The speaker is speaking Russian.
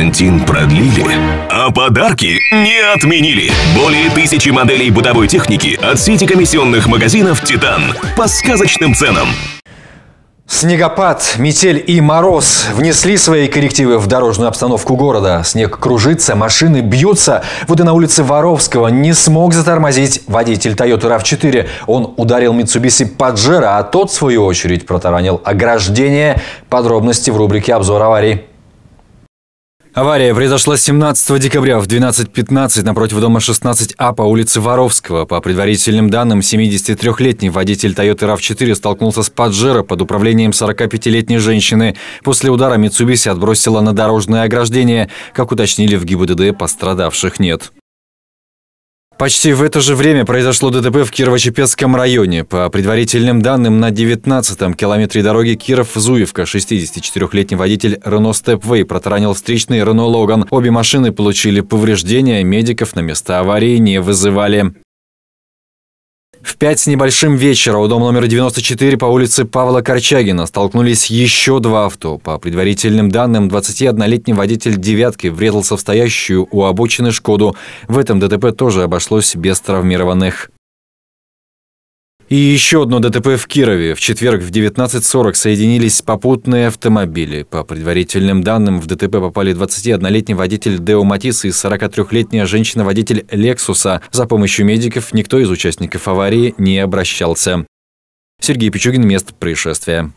карантин продлили, а подарки не отменили. Более тысячи моделей бытовой техники от сети комиссионных магазинов «Титан» по сказочным ценам. Снегопад, метель и мороз внесли свои коррективы в дорожную обстановку города. Снег кружится, машины бьются. Вот и на улице Воровского не смог затормозить водитель Toyota RAV4. Он ударил Mitsubishi Pajero, а тот, в свою очередь, протаранил ограждение. Подробности в рубрике «Обзор аварий. Авария произошла 17 декабря в 12.15 напротив дома 16А по улице Воровского. По предварительным данным, 73-летний водитель Toyota RAV4 столкнулся с Паджеро под управлением 45-летней женщины. После удара Митсубиси отбросила на дорожное ограждение. Как уточнили в ГИБДД, пострадавших нет. Почти в это же время произошло ДТП в Кирово-Чепецком районе. По предварительным данным, на 19-м километре дороги Киров-Зуевка 64-летний водитель Рено Степвей протаранил встречный Рено Логан. Обе машины получили повреждения, медиков на место аварии не вызывали пять с небольшим вечера у дома номер 94 по улице Павла Корчагина столкнулись еще два авто. По предварительным данным, 21-летний водитель «девятки» врезался в стоящую у обочины «Шкоду». В этом ДТП тоже обошлось без травмированных. И еще одно ДТП в Кирове. В четверг в 19.40 соединились попутные автомобили. По предварительным данным, в ДТП попали 21-летний водитель Део Матис и 43-летняя женщина-водитель Лексуса. За помощью медиков никто из участников аварии не обращался. Сергей Пичугин, место происшествия.